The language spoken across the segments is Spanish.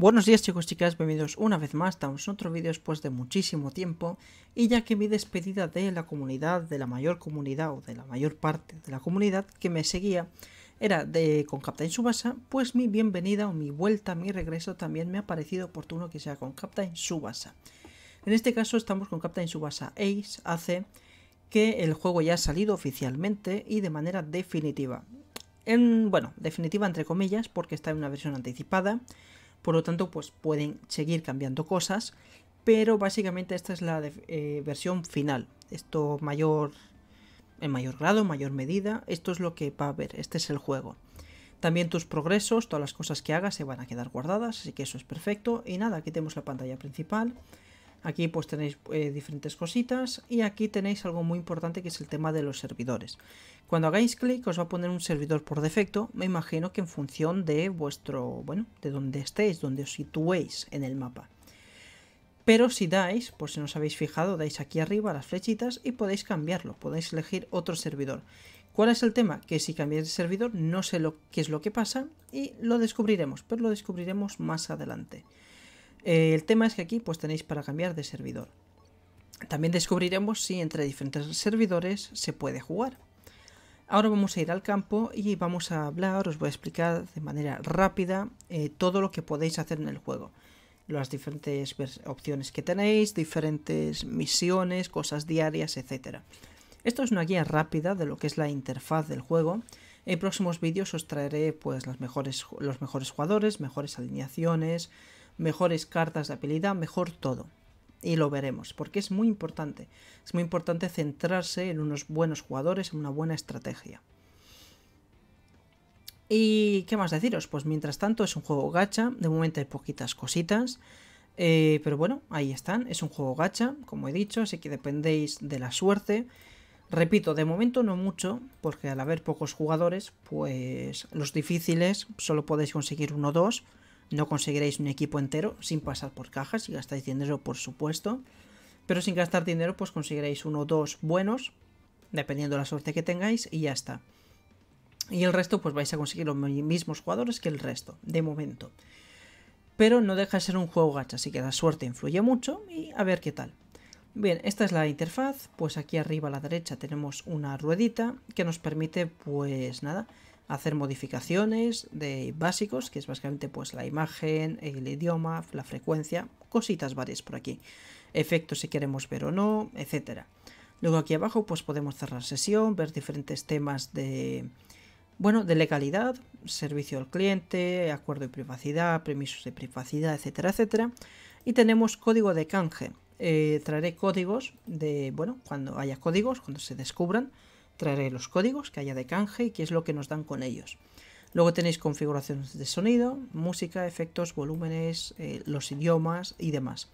Buenos días chicos chicas, bienvenidos una vez más, estamos en otro vídeo después de muchísimo tiempo y ya que mi despedida de la comunidad, de la mayor comunidad o de la mayor parte de la comunidad que me seguía era de con Captain Subasa, pues mi bienvenida o mi vuelta, mi regreso también me ha parecido oportuno que sea con Captain Subasa. En este caso estamos con Captain Subasa Ace hace que el juego ya ha salido oficialmente y de manera definitiva. En, bueno, definitiva entre comillas porque está en una versión anticipada por lo tanto, pues pueden seguir cambiando cosas, pero básicamente esta es la eh, versión final. Esto mayor, en mayor grado, mayor medida, esto es lo que va a haber, este es el juego. También tus progresos, todas las cosas que hagas se van a quedar guardadas, así que eso es perfecto. Y nada, aquí tenemos la pantalla principal. Aquí pues tenéis eh, diferentes cositas y aquí tenéis algo muy importante que es el tema de los servidores. Cuando hagáis clic os va a poner un servidor por defecto, me imagino que en función de vuestro, bueno, de donde estéis, donde os situéis en el mapa. Pero si dais, por si no os habéis fijado, dais aquí arriba las flechitas y podéis cambiarlo, podéis elegir otro servidor. ¿Cuál es el tema? Que si cambiáis de servidor no sé lo, qué es lo que pasa y lo descubriremos, pero lo descubriremos más adelante. Eh, el tema es que aquí pues tenéis para cambiar de servidor. También descubriremos si entre diferentes servidores se puede jugar. Ahora vamos a ir al campo y vamos a hablar, os voy a explicar de manera rápida eh, todo lo que podéis hacer en el juego. Las diferentes opciones que tenéis, diferentes misiones, cosas diarias, etc. Esto es una guía rápida de lo que es la interfaz del juego. En próximos vídeos os traeré pues, las mejores, los mejores jugadores, mejores alineaciones, mejores cartas de habilidad, mejor todo. Y lo veremos, porque es muy importante. Es muy importante centrarse en unos buenos jugadores, en una buena estrategia. Y qué más deciros, pues mientras tanto es un juego gacha, de momento hay poquitas cositas, eh, pero bueno, ahí están, es un juego gacha, como he dicho, así que dependéis de la suerte. Repito, de momento no mucho, porque al haber pocos jugadores, pues los difíciles solo podéis conseguir uno o dos, no conseguiréis un equipo entero sin pasar por cajas, y gastáis dinero por supuesto. Pero sin gastar dinero pues conseguiréis uno o dos buenos, dependiendo de la suerte que tengáis y ya está. Y el resto pues vais a conseguir los mismos jugadores que el resto, de momento. Pero no deja de ser un juego gacha, así que la suerte influye mucho y a ver qué tal. Bien, esta es la interfaz, pues aquí arriba a la derecha tenemos una ruedita que nos permite pues nada, hacer modificaciones de básicos, que es básicamente pues la imagen, el idioma, la frecuencia, cositas varias por aquí. Efectos si queremos ver o no, etcétera. Luego aquí abajo pues podemos cerrar sesión, ver diferentes temas de, bueno, de legalidad, servicio al cliente, acuerdo de privacidad, permisos de privacidad, etcétera, etcétera. Y tenemos código de canje. Eh, traeré códigos de, bueno, cuando haya códigos, cuando se descubran, traeré los códigos que haya de canje y qué es lo que nos dan con ellos. Luego tenéis configuraciones de sonido, música, efectos, volúmenes, eh, los idiomas y demás.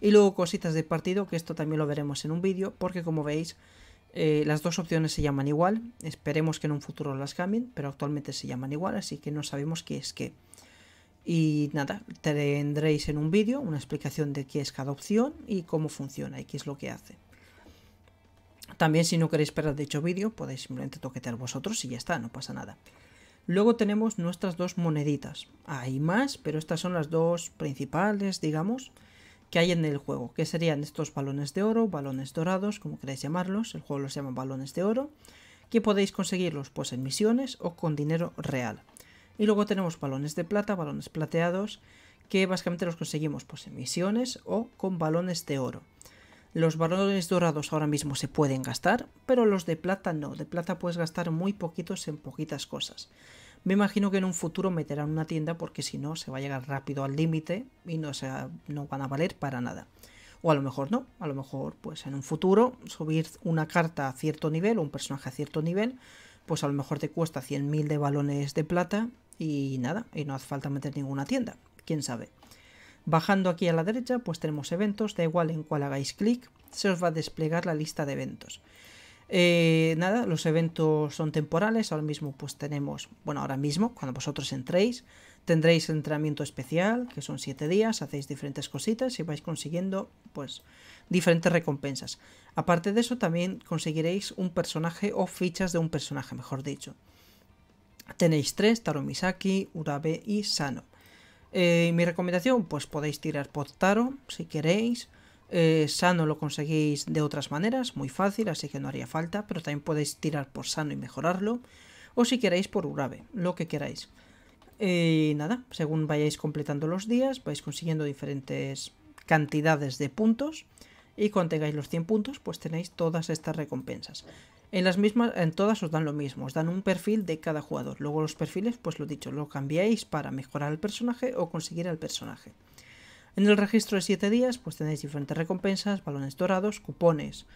Y luego cositas de partido, que esto también lo veremos en un vídeo, porque como veis, eh, las dos opciones se llaman igual. Esperemos que en un futuro las cambien, pero actualmente se llaman igual, así que no sabemos qué es qué. Y nada, tendréis en un vídeo una explicación de qué es cada opción y cómo funciona y qué es lo que hace. También si no queréis perder dicho vídeo, podéis simplemente toquetear vosotros y ya está, no pasa nada. Luego tenemos nuestras dos moneditas. Hay más, pero estas son las dos principales, digamos, que hay en el juego, que serían estos balones de oro, balones dorados, como queráis llamarlos, el juego los llama balones de oro, que podéis conseguirlos pues en misiones o con dinero real. Y luego tenemos balones de plata, balones plateados, que básicamente los conseguimos pues en misiones o con balones de oro. Los balones dorados ahora mismo se pueden gastar, pero los de plata no. De plata puedes gastar muy poquitos en poquitas cosas. Me imagino que en un futuro meterán una tienda porque si no se va a llegar rápido al límite y no, se, no van a valer para nada. O a lo mejor no, a lo mejor pues en un futuro subir una carta a cierto nivel o un personaje a cierto nivel, pues a lo mejor te cuesta 100.000 de balones de plata y nada, y no hace falta meter ninguna tienda, quién sabe. Bajando aquí a la derecha, pues tenemos eventos, da igual en cuál hagáis clic, se os va a desplegar la lista de eventos. Eh, nada, los eventos son temporales, ahora mismo pues tenemos, bueno, ahora mismo, cuando vosotros entréis, tendréis entrenamiento especial, que son 7 días, hacéis diferentes cositas y vais consiguiendo, pues, diferentes recompensas. Aparte de eso, también conseguiréis un personaje o fichas de un personaje, mejor dicho. Tenéis tres, Taromisaki, Urabe y Sano. Eh, mi recomendación, pues podéis tirar por Taro si queréis. Eh, sano lo conseguís de otras maneras, muy fácil, así que no haría falta, pero también podéis tirar por Sano y mejorarlo. O si queréis por Urabe, lo que queráis. Eh, y nada, según vayáis completando los días, vais consiguiendo diferentes cantidades de puntos. Y cuando tengáis los 100 puntos, pues tenéis todas estas recompensas. En las mismas, en todas os dan lo mismo, os dan un perfil de cada jugador. Luego los perfiles, pues lo dicho, lo cambiáis para mejorar el personaje o conseguir al personaje. En el registro de 7 días, pues tenéis diferentes recompensas, balones dorados, cupones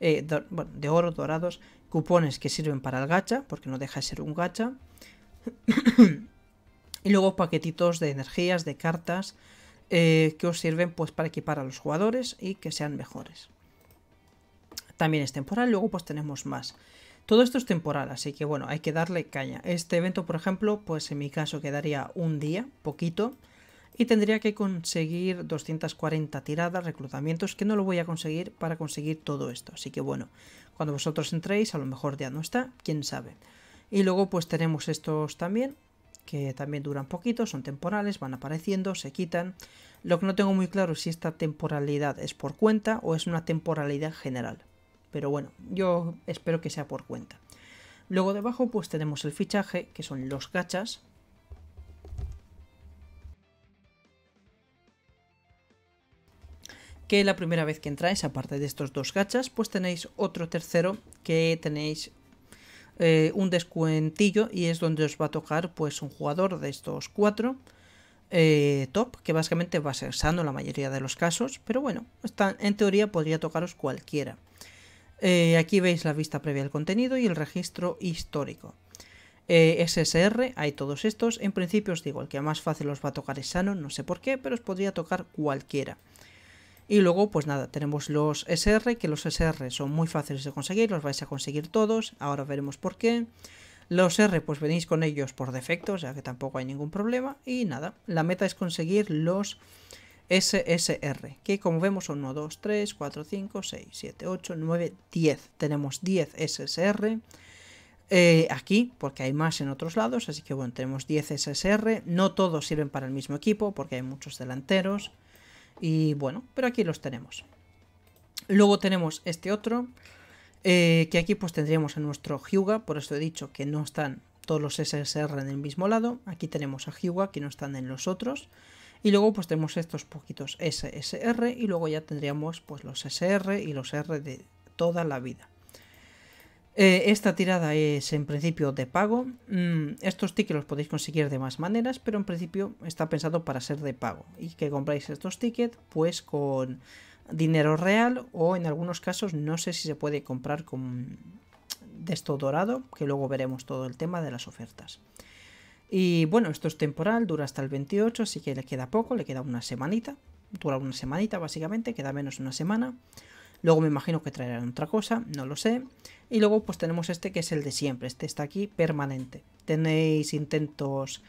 eh, de oro dorados, cupones que sirven para el gacha, porque no deja de ser un gacha. y luego paquetitos de energías, de cartas, eh, que os sirven pues para equipar a los jugadores y que sean mejores también es temporal, luego pues tenemos más. Todo esto es temporal, así que bueno, hay que darle caña. Este evento, por ejemplo, pues en mi caso quedaría un día, poquito, y tendría que conseguir 240 tiradas, reclutamientos, que no lo voy a conseguir para conseguir todo esto. Así que bueno, cuando vosotros entréis, a lo mejor ya no está, quién sabe. Y luego pues tenemos estos también, que también duran poquito, son temporales, van apareciendo, se quitan. Lo que no tengo muy claro es si esta temporalidad es por cuenta o es una temporalidad general. Pero bueno, yo espero que sea por cuenta. Luego debajo pues tenemos el fichaje, que son los gachas. Que la primera vez que entráis, aparte de estos dos gachas, pues tenéis otro tercero que tenéis eh, un descuentillo y es donde os va a tocar pues un jugador de estos cuatro. Eh, top, que básicamente va a ser sano la mayoría de los casos, pero bueno, está, en teoría podría tocaros cualquiera. Eh, aquí veis la vista previa del contenido y el registro histórico. Eh, SSR, hay todos estos. En principio os digo, el que más fácil os va a tocar es sano, no sé por qué, pero os podría tocar cualquiera. Y luego, pues nada, tenemos los SR, que los SR son muy fáciles de conseguir, los vais a conseguir todos, ahora veremos por qué. Los R, pues venís con ellos por defecto, o sea que tampoco hay ningún problema. Y nada, la meta es conseguir los SSR, que como vemos son 1, 2, 3, 4, 5, 6, 7, 8, 9, 10. Tenemos 10 SSR. Eh, aquí, porque hay más en otros lados, así que bueno, tenemos 10 SSR, no todos sirven para el mismo equipo, porque hay muchos delanteros, y bueno, pero aquí los tenemos. Luego tenemos este otro, eh, que aquí pues tendríamos a nuestro Hyuga, por eso he dicho que no están todos los SSR en el mismo lado, aquí tenemos a Hyuga, que no están en los otros, y luego pues tenemos estos poquitos SSR y luego ya tendríamos pues los SR y los R de toda la vida. Eh, esta tirada es en principio de pago. Mm, estos tickets los podéis conseguir de más maneras, pero en principio está pensado para ser de pago. Y que compráis estos tickets pues con dinero real o en algunos casos no sé si se puede comprar con de esto dorado, que luego veremos todo el tema de las ofertas. Y bueno, esto es temporal, dura hasta el 28, así que le queda poco, le queda una semanita. Dura una semanita básicamente, queda menos una semana. Luego me imagino que traerán otra cosa, no lo sé. Y luego pues tenemos este que es el de siempre, este está aquí permanente. Tenéis intentos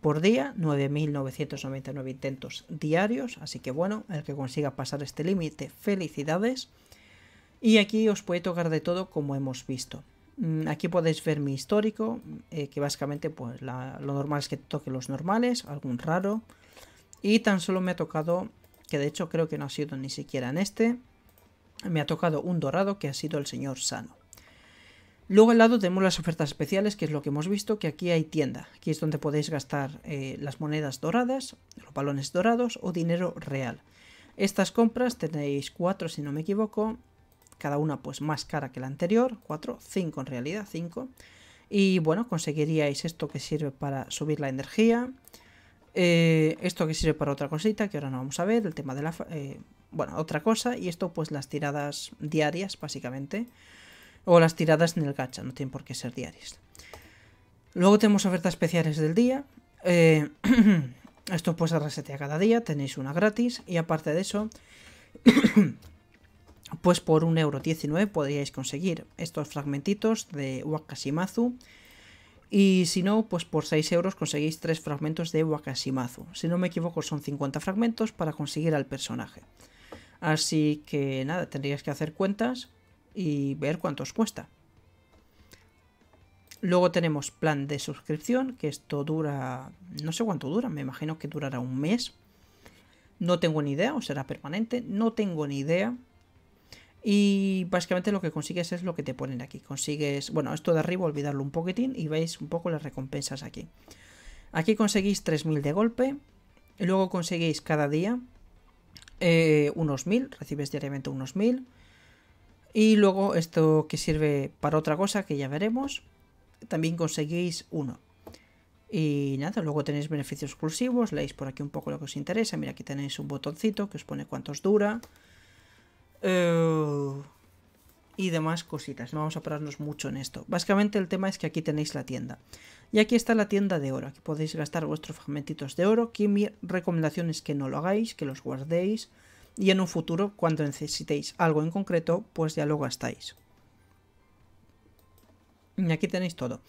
por día, 9.999 intentos diarios, así que bueno, el que consiga pasar este límite, felicidades. Y aquí os puede tocar de todo como hemos visto. Mm, aquí podéis ver mi histórico, eh, que básicamente pues lo normal es que toque los normales, algún raro. Y tan solo me ha tocado, que de hecho creo que no ha sido ni siquiera en este, me ha tocado un dorado que ha sido el señor Sano. Luego al lado tenemos las ofertas especiales, que es lo que hemos visto, que aquí hay tienda. Aquí es donde podéis gastar eh, las monedas doradas, los balones dorados o dinero real. Estas compras tenéis cuatro si no me equivoco, cada una pues más cara que la anterior, 4, 5 en realidad, 5. Y bueno, conseguiríais esto que sirve para subir la energía, eh, esto que sirve para otra cosita, que ahora no vamos a ver, el tema de la... Eh, bueno, otra cosa, y esto pues las tiradas diarias, básicamente, o las tiradas en el gacha, no tienen por qué ser diarias. Luego tenemos ofertas especiales del día, eh, esto pues se resetea cada día, tenéis una gratis, y aparte de eso, pues por 1,19€ podríais conseguir estos fragmentitos de Wakashimazu. Y si no, pues por 6€ euros conseguís 3 fragmentos de Wakashimazu. Si no me equivoco, son 50 fragmentos para conseguir al personaje. Así que nada, tendrías que hacer cuentas y ver cuánto os cuesta. Luego tenemos plan de suscripción, que esto dura, no sé cuánto dura, me imagino que durará un mes. No tengo ni idea, o será permanente, no tengo ni idea. Y básicamente lo que consigues es lo que te ponen aquí. Consigues, bueno, esto de arriba olvidarlo un poquitín y veis un poco las recompensas aquí. Aquí conseguís 3.000 de golpe, y luego conseguís cada día eh, unos 1.000, recibes diariamente unos 1.000. Y luego esto que sirve para otra cosa que ya veremos, también conseguís uno. Y nada, luego tenéis beneficios exclusivos, leéis por aquí un poco lo que os interesa. Mira, aquí tenéis un botoncito que os pone cuántos dura, eh, y demás cositas. No vamos a pararnos mucho en esto. Básicamente el tema es que aquí tenéis la tienda. Y aquí está la tienda de oro. Aquí podéis gastar vuestros fragmentitos de oro. Aquí mi recomendación es que no lo hagáis, que los guardéis. Y en un futuro, cuando necesitéis algo en concreto, pues ya lo gastáis. Y aquí tenéis todo.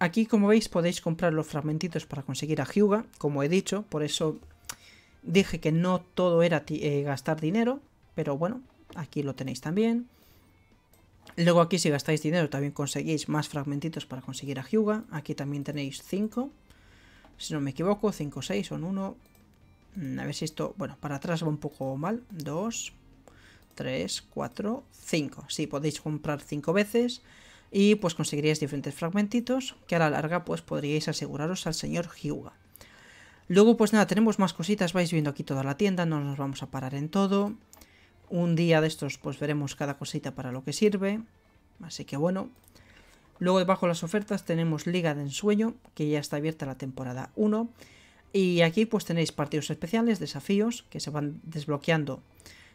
Aquí, como veis, podéis comprar los fragmentitos para conseguir a Hyuga, como he dicho. Por eso dije que no todo era eh, gastar dinero. Pero bueno, Aquí lo tenéis también. Luego aquí si gastáis dinero también conseguís más fragmentitos para conseguir a Hyuga. Aquí también tenéis 5. Si no me equivoco, 5, 6, son 1. Mm, a ver si esto... Bueno, para atrás va un poco mal. 2, 3, 4, 5. Sí, podéis comprar 5 veces y pues conseguiríais diferentes fragmentitos que a la larga pues podríais aseguraros al señor Hyuga. Luego pues nada, tenemos más cositas, vais viendo aquí toda la tienda, no nos vamos a parar en todo. Un día de estos pues veremos cada cosita para lo que sirve. Así que bueno. Luego debajo de las ofertas tenemos Liga de Ensueño, que ya está abierta la temporada 1. Y aquí pues tenéis partidos especiales, desafíos, que se van desbloqueando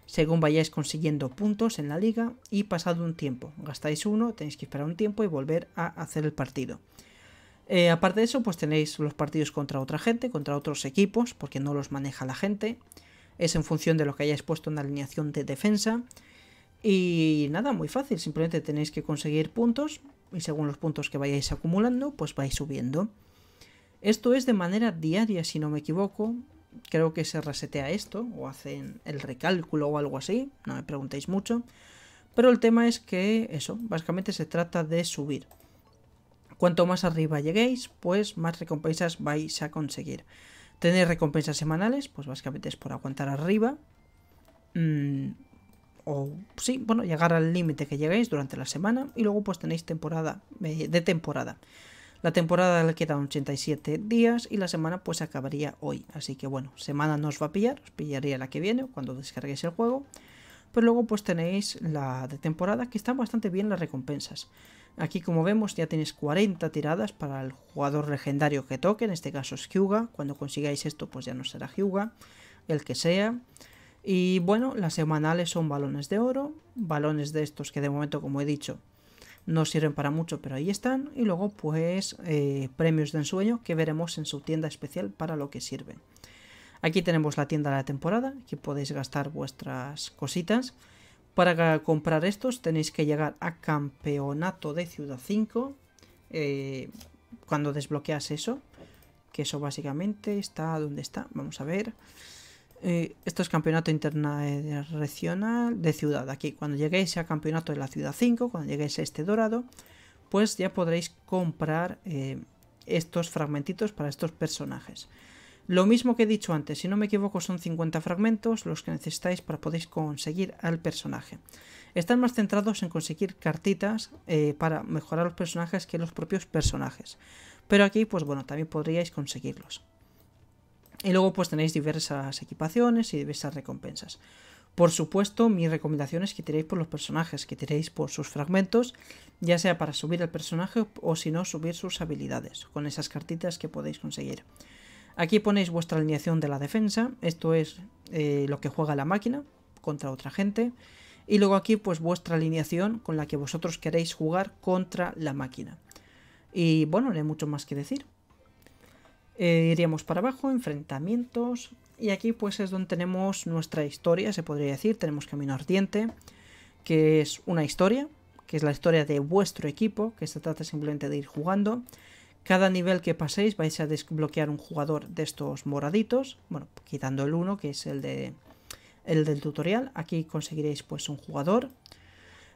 según vayáis consiguiendo puntos en la liga y pasado un tiempo. Gastáis uno, tenéis que esperar un tiempo y volver a hacer el partido. Eh, aparte de eso, pues tenéis los partidos contra otra gente, contra otros equipos, porque no los maneja la gente es en función de lo que hayáis puesto en la alineación de defensa. Y nada, muy fácil, simplemente tenéis que conseguir puntos y según los puntos que vayáis acumulando, pues vais subiendo. Esto es de manera diaria, si no me equivoco. Creo que se resetea esto o hacen el recálculo o algo así, no me preguntéis mucho. Pero el tema es que eso, básicamente se trata de subir. Cuanto más arriba lleguéis, pues más recompensas vais a conseguir. Tener recompensas semanales, pues básicamente es por aguantar arriba. Mm, o sí, bueno, llegar al límite que lleguéis durante la semana. Y luego pues tenéis temporada de temporada. La temporada le quedan 87 días y la semana pues acabaría hoy. Así que bueno, semana no os va a pillar, os pillaría la que viene cuando descarguéis el juego. Pero luego pues tenéis la de temporada que están bastante bien las recompensas. Aquí como vemos ya tenéis 40 tiradas para el jugador legendario que toque, en este caso es Hyuga, cuando consigáis esto pues ya no será Hyuga, el que sea. Y bueno, las semanales son balones de oro, balones de estos que de momento como he dicho no sirven para mucho pero ahí están. Y luego pues eh, premios de ensueño que veremos en su tienda especial para lo que sirven. Aquí tenemos la tienda de la temporada, aquí podéis gastar vuestras cositas. Para comprar estos tenéis que llegar a Campeonato de Ciudad 5. Eh, cuando desbloqueas eso. Que eso básicamente está... donde está? Vamos a ver. Eh, esto es Campeonato Internacional de Ciudad. Aquí, cuando lleguéis a Campeonato de la Ciudad 5, cuando lleguéis a este dorado, pues ya podréis comprar eh, estos fragmentitos para estos personajes. Lo mismo que he dicho antes, si no me equivoco son 50 fragmentos los que necesitáis para poder conseguir al personaje. Están más centrados en conseguir cartitas eh, para mejorar los personajes que los propios personajes. Pero aquí, pues bueno, también podríais conseguirlos. Y luego pues tenéis diversas equipaciones y diversas recompensas. Por supuesto, mi recomendación es que tiréis por los personajes, que tiréis por sus fragmentos, ya sea para subir al personaje o si no, subir sus habilidades, con esas cartitas que podéis conseguir. Aquí ponéis vuestra alineación de la defensa, esto es eh, lo que juega la máquina contra otra gente. Y luego aquí pues vuestra alineación con la que vosotros queréis jugar contra la máquina. Y bueno, no hay mucho más que decir. Eh, iríamos para abajo, enfrentamientos. Y aquí pues es donde tenemos nuestra historia, se podría decir. Tenemos Camino Ardiente, que es una historia, que es la historia de vuestro equipo, que se trata simplemente de ir jugando. Cada nivel que paséis vais a desbloquear un jugador de estos moraditos, bueno, quitando el uno que es el, de, el del tutorial. Aquí conseguiréis pues un jugador,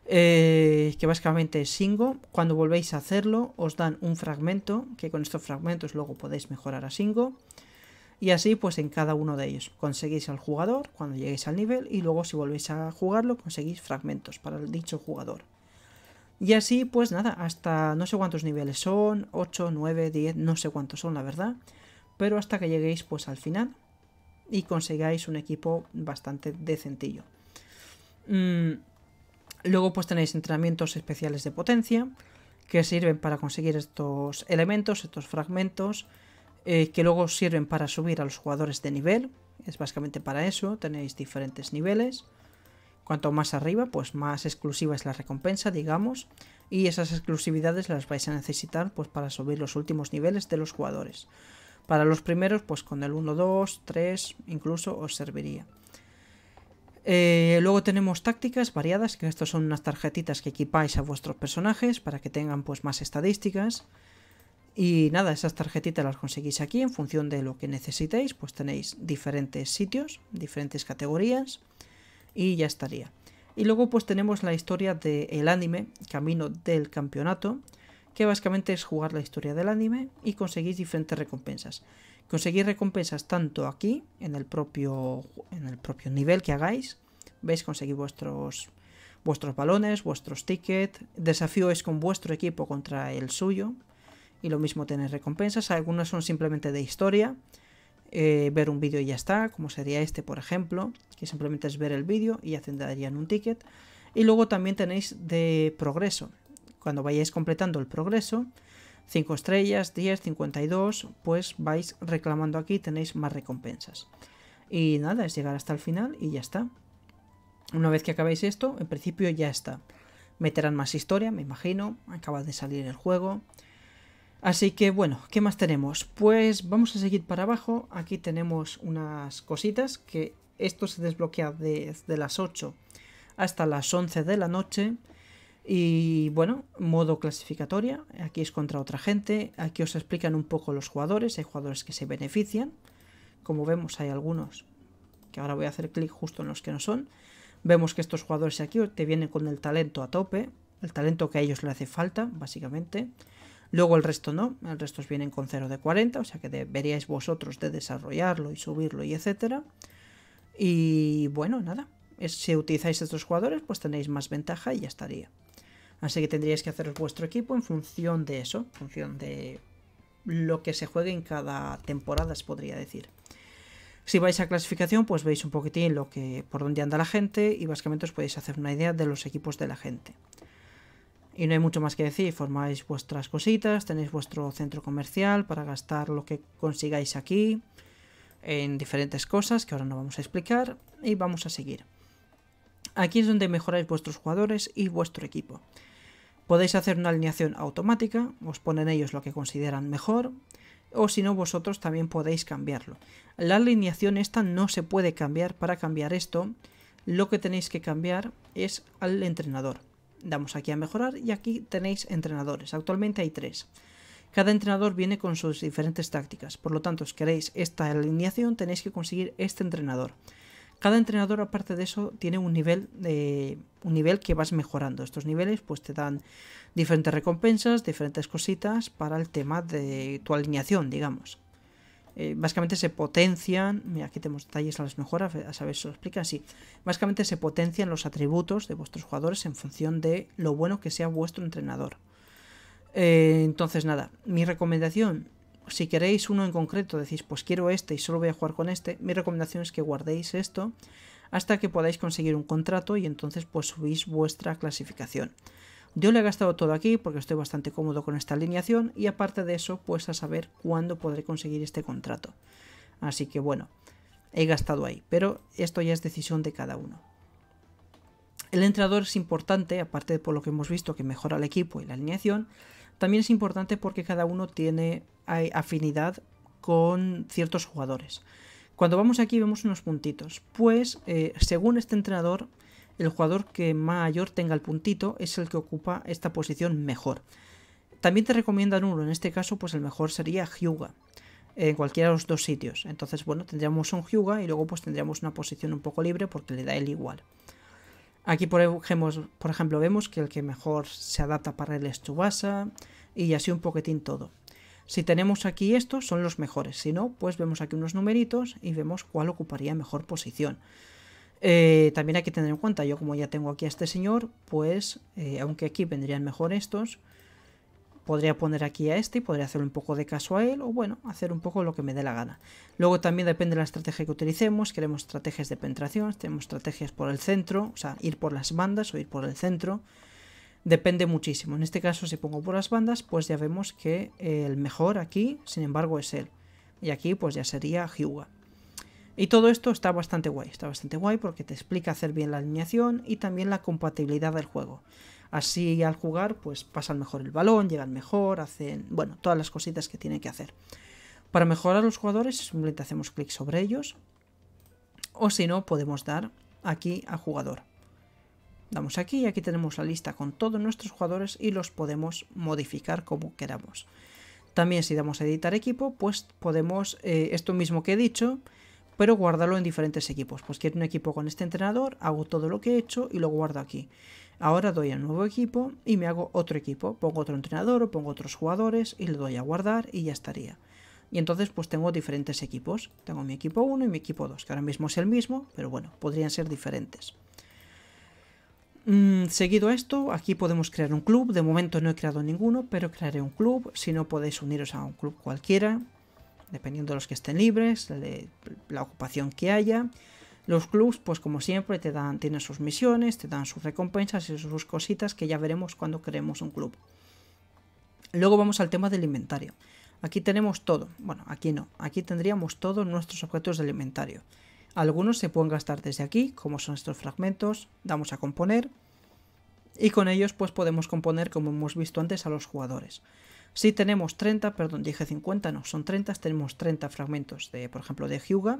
eh, que básicamente es Singo. Cuando volvéis a hacerlo, os dan un fragmento, que con estos fragmentos luego podéis mejorar a Singo. Y así, pues en cada uno de ellos conseguís al jugador cuando lleguéis al nivel, y luego, si volvéis a jugarlo, conseguís fragmentos para el dicho jugador. Y así, pues nada, hasta no sé cuántos niveles son, 8, 9, 10, no sé cuántos son, la verdad. Pero hasta que lleguéis pues al final y consigáis un equipo bastante decentillo. Mm, luego pues tenéis entrenamientos especiales de potencia que sirven para conseguir estos elementos, estos fragmentos, eh, que luego sirven para subir a los jugadores de nivel. Es básicamente para eso, tenéis diferentes niveles. Cuanto más arriba, pues más exclusiva es la recompensa, digamos, y esas exclusividades las vais a necesitar pues para subir los últimos niveles de los jugadores. Para los primeros, pues con el 1, 2, 3, incluso os serviría. Eh, luego tenemos tácticas variadas, que estas son unas tarjetitas que equipáis a vuestros personajes para que tengan pues más estadísticas. Y nada, esas tarjetitas las conseguís aquí en función de lo que necesitéis, pues tenéis diferentes sitios, diferentes categorías y ya estaría. Y luego pues tenemos la historia del anime, Camino del Campeonato, que básicamente es jugar la historia del anime y conseguir diferentes recompensas. Conseguir recompensas tanto aquí, en el propio, en el propio nivel que hagáis, veis conseguir vuestros, vuestros balones, vuestros tickets, desafío es con vuestro equipo contra el suyo, y lo mismo tenéis recompensas, algunas son simplemente de historia, eh, ver un vídeo y ya está, como sería este por ejemplo, que simplemente es ver el vídeo y ya darían un ticket. Y luego también tenéis de progreso. Cuando vayáis completando el progreso, 5 estrellas, 10, 52, pues vais reclamando aquí, tenéis más recompensas. Y nada, es llegar hasta el final y ya está. Una vez que acabéis esto, en principio ya está. Meterán más historia, me imagino, acaba de salir el juego, Así que bueno, ¿qué más tenemos? Pues vamos a seguir para abajo. Aquí tenemos unas cositas que esto se desbloquea desde las 8 hasta las 11 de la noche. Y bueno, modo clasificatoria, aquí es contra otra gente, aquí os explican un poco los jugadores, hay jugadores que se benefician, como vemos hay algunos, que ahora voy a hacer clic justo en los que no son, vemos que estos jugadores aquí te vienen con el talento a tope, el talento que a ellos le hace falta, básicamente, Luego el resto no, el resto os vienen con 0 de 40, o sea que deberíais vosotros de desarrollarlo y subirlo y etcétera. Y bueno, nada, si utilizáis estos jugadores pues tenéis más ventaja y ya estaría. Así que tendríais que hacer vuestro equipo en función de eso, en función de lo que se juegue en cada temporada, os podría decir. Si vais a clasificación, pues veis un poquitín lo que, por dónde anda la gente y básicamente os podéis hacer una idea de los equipos de la gente. Y no hay mucho más que decir, formáis vuestras cositas, tenéis vuestro centro comercial para gastar lo que consigáis aquí en diferentes cosas que ahora no vamos a explicar y vamos a seguir. Aquí es donde mejoráis vuestros jugadores y vuestro equipo. Podéis hacer una alineación automática, os ponen ellos lo que consideran mejor, o si no vosotros también podéis cambiarlo. La alineación esta no se puede cambiar, para cambiar esto lo que tenéis que cambiar es al entrenador. Damos aquí a mejorar y aquí tenéis entrenadores. Actualmente hay tres. Cada entrenador viene con sus diferentes tácticas, por lo tanto, si queréis esta alineación tenéis que conseguir este entrenador. Cada entrenador, aparte de eso, tiene un nivel, de, un nivel que vas mejorando. Estos niveles pues te dan diferentes recompensas, diferentes cositas para el tema de tu alineación, digamos. Eh, básicamente se potencian, aquí tenemos detalles a las mejoras, a saber lo explica así, básicamente se potencian los atributos de vuestros jugadores en función de lo bueno que sea vuestro entrenador. Eh, entonces, nada, mi recomendación, si queréis uno en concreto, decís, pues quiero este y solo voy a jugar con este, mi recomendación es que guardéis esto hasta que podáis conseguir un contrato y entonces pues subís vuestra clasificación. Yo le he gastado todo aquí porque estoy bastante cómodo con esta alineación y aparte de eso, pues a saber cuándo podré conseguir este contrato. Así que bueno, he gastado ahí, pero esto ya es decisión de cada uno. El entrenador es importante, aparte de por lo que hemos visto que mejora el equipo y la alineación, también es importante porque cada uno tiene afinidad con ciertos jugadores. Cuando vamos aquí vemos unos puntitos, pues eh, según este entrenador el jugador que mayor tenga el puntito es el que ocupa esta posición mejor. También te recomiendan uno, en este caso pues el mejor sería Hyuga, en cualquiera de los dos sitios. Entonces bueno, tendríamos un Hyuga y luego pues tendríamos una posición un poco libre porque le da el igual. Aquí por ejemplo, vemos que el que mejor se adapta para él es Tsubasa y así un poquitín todo. Si tenemos aquí estos son los mejores, si no pues vemos aquí unos numeritos y vemos cuál ocuparía mejor posición. Eh, también hay que tener en cuenta, yo como ya tengo aquí a este señor, pues eh, aunque aquí vendrían mejor estos, podría poner aquí a este y podría hacer un poco de caso a él, o bueno, hacer un poco lo que me dé la gana. Luego también depende de la estrategia que utilicemos, queremos estrategias de penetración, tenemos estrategias por el centro, o sea, ir por las bandas o ir por el centro, depende muchísimo. En este caso, si pongo por las bandas, pues ya vemos que el mejor aquí, sin embargo, es él. Y aquí pues ya sería Hyuga. Y todo esto está bastante guay, está bastante guay porque te explica hacer bien la alineación y también la compatibilidad del juego. Así al jugar pues pasan mejor el balón, llegan mejor, hacen, bueno, todas las cositas que tienen que hacer. Para mejorar los jugadores simplemente hacemos clic sobre ellos o si no podemos dar aquí a jugador. Damos aquí y aquí tenemos la lista con todos nuestros jugadores y los podemos modificar como queramos. También si damos a editar equipo, pues podemos, eh, esto mismo que he dicho, pero guardarlo en diferentes equipos. Pues quiero un equipo con este entrenador, hago todo lo que he hecho y lo guardo aquí. Ahora doy al nuevo equipo y me hago otro equipo. Pongo otro entrenador o pongo otros jugadores y le doy a guardar y ya estaría. Y entonces pues tengo diferentes equipos. Tengo mi equipo 1 y mi equipo 2, que ahora mismo es el mismo, pero bueno, podrían ser diferentes. Mm, seguido a esto, aquí podemos crear un club. De momento no he creado ninguno, pero crearé un club. Si no podéis uniros a un club cualquiera, dependiendo de los que estén libres, de la ocupación que haya. Los clubs, pues como siempre, te dan, tienen sus misiones, te dan sus recompensas y sus cositas que ya veremos cuando creemos un club. Luego vamos al tema del inventario. Aquí tenemos todo. Bueno, aquí no. Aquí tendríamos todos nuestros objetos del inventario. Algunos se pueden gastar desde aquí, como son estos fragmentos. Damos a componer. Y con ellos pues podemos componer, como hemos visto antes, a los jugadores. Si tenemos 30, perdón, dije 50, no, son 30, tenemos 30 fragmentos, de, por ejemplo, de Hyuga.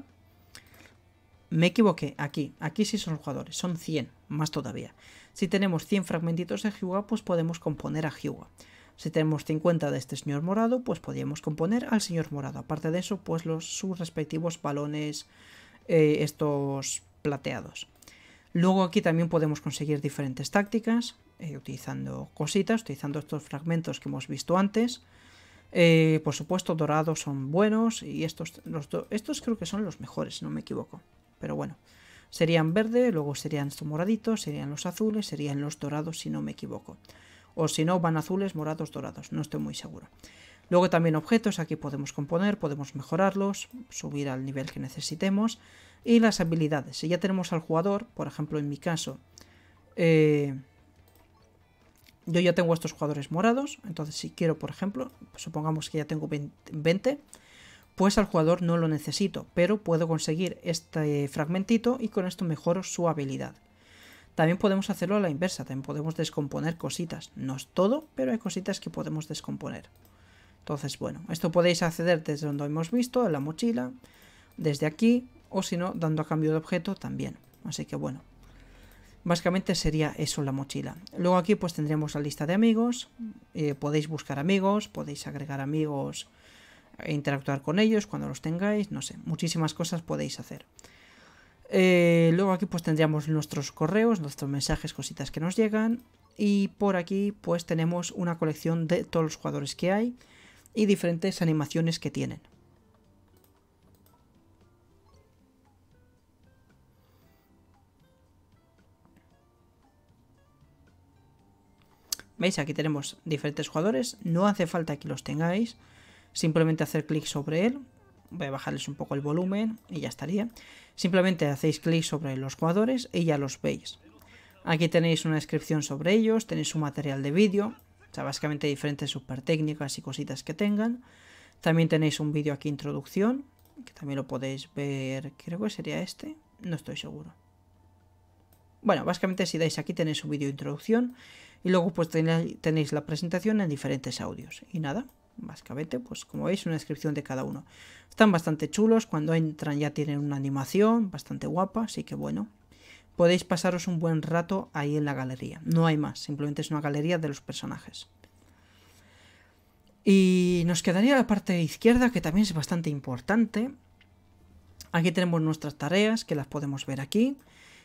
Me equivoqué, aquí, aquí sí son jugadores, son 100, más todavía. Si tenemos 100 fragmentitos de Hyuga, pues podemos componer a Hyuga. Si tenemos 50 de este señor morado, pues podríamos componer al señor morado. Aparte de eso, pues los, sus respectivos balones, eh, estos plateados. Luego aquí también podemos conseguir diferentes tácticas. Eh, utilizando cositas, utilizando estos fragmentos que hemos visto antes. Eh, por supuesto, dorados son buenos y estos, estos creo que son los mejores, no me equivoco. Pero bueno, serían verde, luego serían estos moraditos, serían los azules, serían los dorados, si no me equivoco. O si no, van azules, morados, dorados, no estoy muy seguro. Luego también objetos, aquí podemos componer, podemos mejorarlos, subir al nivel que necesitemos. Y las habilidades, si ya tenemos al jugador, por ejemplo en mi caso, eh, yo ya tengo estos jugadores morados, entonces si quiero, por ejemplo, supongamos que ya tengo 20, pues al jugador no lo necesito, pero puedo conseguir este fragmentito y con esto mejoro su habilidad. También podemos hacerlo a la inversa, también podemos descomponer cositas. No es todo, pero hay cositas que podemos descomponer. Entonces, bueno, esto podéis acceder desde donde hemos visto, en la mochila, desde aquí, o si no, dando a cambio de objeto también. Así que bueno, Básicamente sería eso la mochila. Luego aquí pues tendremos la lista de amigos. Eh, podéis buscar amigos, podéis agregar amigos e interactuar con ellos cuando los tengáis. No sé, muchísimas cosas podéis hacer. Eh, luego aquí pues tendríamos nuestros correos, nuestros mensajes, cositas que nos llegan. Y por aquí pues tenemos una colección de todos los jugadores que hay y diferentes animaciones que tienen. ¿Veis? Aquí tenemos diferentes jugadores. No hace falta que los tengáis. Simplemente hacer clic sobre él. Voy a bajarles un poco el volumen y ya estaría. Simplemente hacéis clic sobre los jugadores y ya los veis. Aquí tenéis una descripción sobre ellos, tenéis su material de vídeo, o sea, básicamente diferentes super técnicas y cositas que tengan. También tenéis un vídeo aquí introducción, que también lo podéis ver, creo que sería este, no estoy seguro. Bueno, básicamente si dais aquí tenéis un vídeo introducción y luego pues tenéis la presentación en diferentes audios. Y nada, básicamente pues como veis una descripción de cada uno. Están bastante chulos, cuando entran ya tienen una animación bastante guapa, así que bueno. Podéis pasaros un buen rato ahí en la galería. No hay más, simplemente es una galería de los personajes. Y nos quedaría la parte izquierda, que también es bastante importante. Aquí tenemos nuestras tareas, que las podemos ver aquí.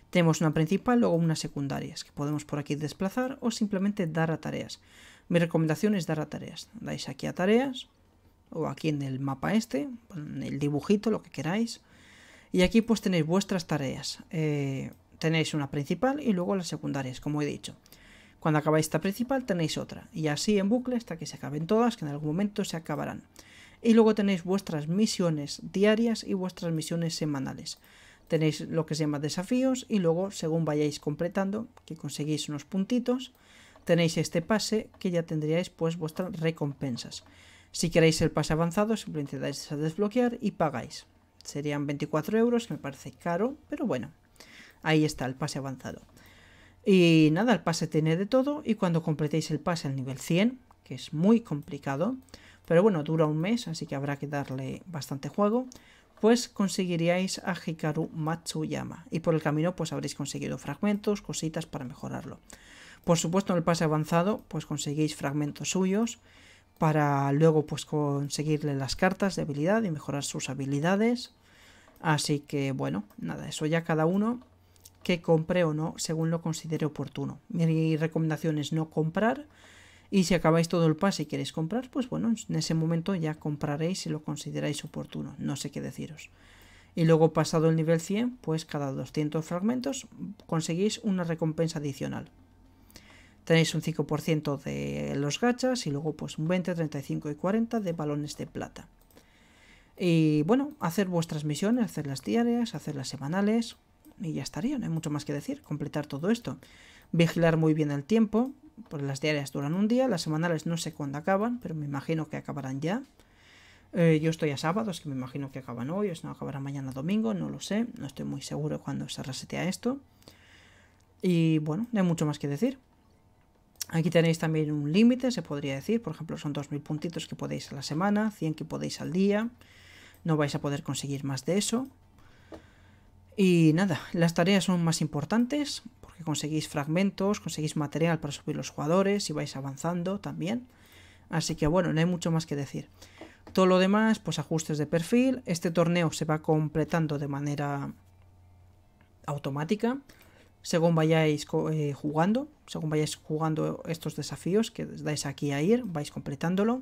Tenemos una principal, luego unas secundarias, que podemos por aquí desplazar o simplemente dar a tareas. Mi recomendación es dar a tareas. Dais aquí a tareas, o aquí en el mapa este, en el dibujito, lo que queráis. Y aquí pues tenéis vuestras tareas. Eh, tenéis una principal y luego las secundarias, como he dicho. Cuando acabáis esta principal tenéis otra. Y así en bucle hasta que se acaben todas, que en algún momento se acabarán. Y luego tenéis vuestras misiones diarias y vuestras misiones semanales tenéis lo que se llama desafíos y luego según vayáis completando, que conseguís unos puntitos, tenéis este pase que ya tendríais pues vuestras recompensas. Si queréis el pase avanzado, simplemente dais a desbloquear y pagáis. Serían 24 euros, me parece caro, pero bueno, ahí está el pase avanzado. Y nada, el pase tiene de todo y cuando completéis el pase al nivel 100, que es muy complicado, pero bueno, dura un mes, así que habrá que darle bastante juego, pues conseguiríais a Hikaru Matsuyama. Y por el camino, pues habréis conseguido fragmentos, cositas para mejorarlo. Por supuesto, en el pase avanzado, pues conseguís fragmentos suyos para luego pues conseguirle las cartas de habilidad y mejorar sus habilidades. Así que bueno, nada, eso ya cada uno que compre o no según lo considere oportuno. Mi recomendación es no comprar, y si acabáis todo el pase y queréis comprar, pues bueno, en ese momento ya compraréis si lo consideráis oportuno, no sé qué deciros. Y luego pasado el nivel 100, pues cada 200 fragmentos conseguís una recompensa adicional. Tenéis un 5% de los gachas y luego pues un 20, 35 y 40 de balones de plata. Y bueno, hacer vuestras misiones, hacer las diarias, hacer las semanales y ya estaría, no hay mucho más que decir, completar todo esto. Vigilar muy bien el tiempo, pues las diarias duran un día, las semanales no sé cuándo acaban, pero me imagino que acabarán ya. Eh, yo estoy a sábados, que me imagino que acaban hoy, o si no acabará mañana domingo, no lo sé, no estoy muy seguro cuándo se resetea esto. Y bueno, no hay mucho más que decir. Aquí tenéis también un límite, se podría decir, por ejemplo, son 2.000 puntitos que podéis a la semana, 100 que podéis al día, no vais a poder conseguir más de eso. Y nada, las tareas son más importantes, que conseguís fragmentos, conseguís material para subir los jugadores y vais avanzando también. Así que bueno, no hay mucho más que decir. Todo lo demás, pues ajustes de perfil. Este torneo se va completando de manera automática según vayáis eh, jugando, según vayáis jugando estos desafíos que dais aquí a ir, vais completándolo.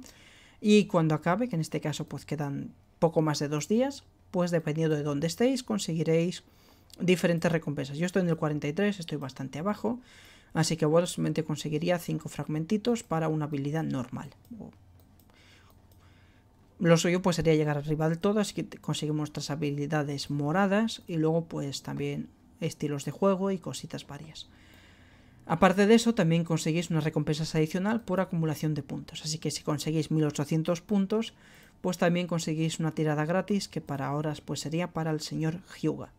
Y cuando acabe, que en este caso pues quedan poco más de dos días, pues dependiendo de dónde estéis, conseguiréis diferentes recompensas. Yo estoy en el 43, estoy bastante abajo, así que bueno, conseguiría 5 fragmentitos para una habilidad normal. Lo suyo pues sería llegar arriba del todo, así que conseguimos nuestras habilidades moradas y luego pues también estilos de juego y cositas varias. Aparte de eso, también conseguís unas recompensas adicional por acumulación de puntos, así que si conseguís 1800 puntos, pues también conseguís una tirada gratis que para ahora pues sería para el señor Hyuga.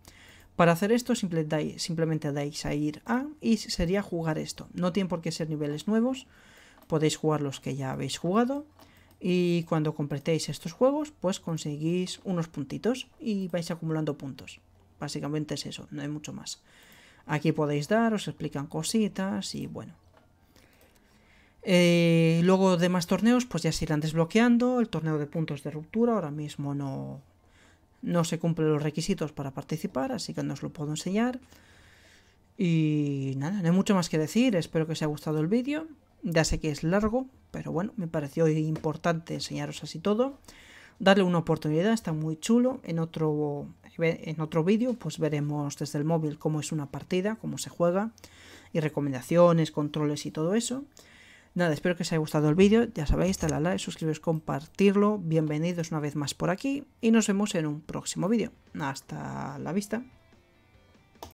Para hacer esto simplemente dais a ir a y sería jugar esto. No tiene por qué ser niveles nuevos, podéis jugar los que ya habéis jugado y cuando completéis estos juegos pues conseguís unos puntitos y vais acumulando puntos. Básicamente es eso, no hay mucho más. Aquí podéis dar, os explican cositas y bueno. Luego eh, luego demás torneos pues ya se irán desbloqueando, el torneo de puntos de ruptura ahora mismo no, no se cumplen los requisitos para participar, así que no os lo puedo enseñar. Y nada, no hay mucho más que decir, espero que os haya gustado el vídeo. Ya sé que es largo, pero bueno, me pareció importante enseñaros así todo. Darle una oportunidad, está muy chulo. En otro, en otro vídeo pues veremos desde el móvil cómo es una partida, cómo se juega, y recomendaciones, controles y todo eso. Nada, espero que os haya gustado el vídeo. Ya sabéis, dale a like, suscribiros, compartirlo. Bienvenidos una vez más por aquí y nos vemos en un próximo vídeo. Hasta la vista.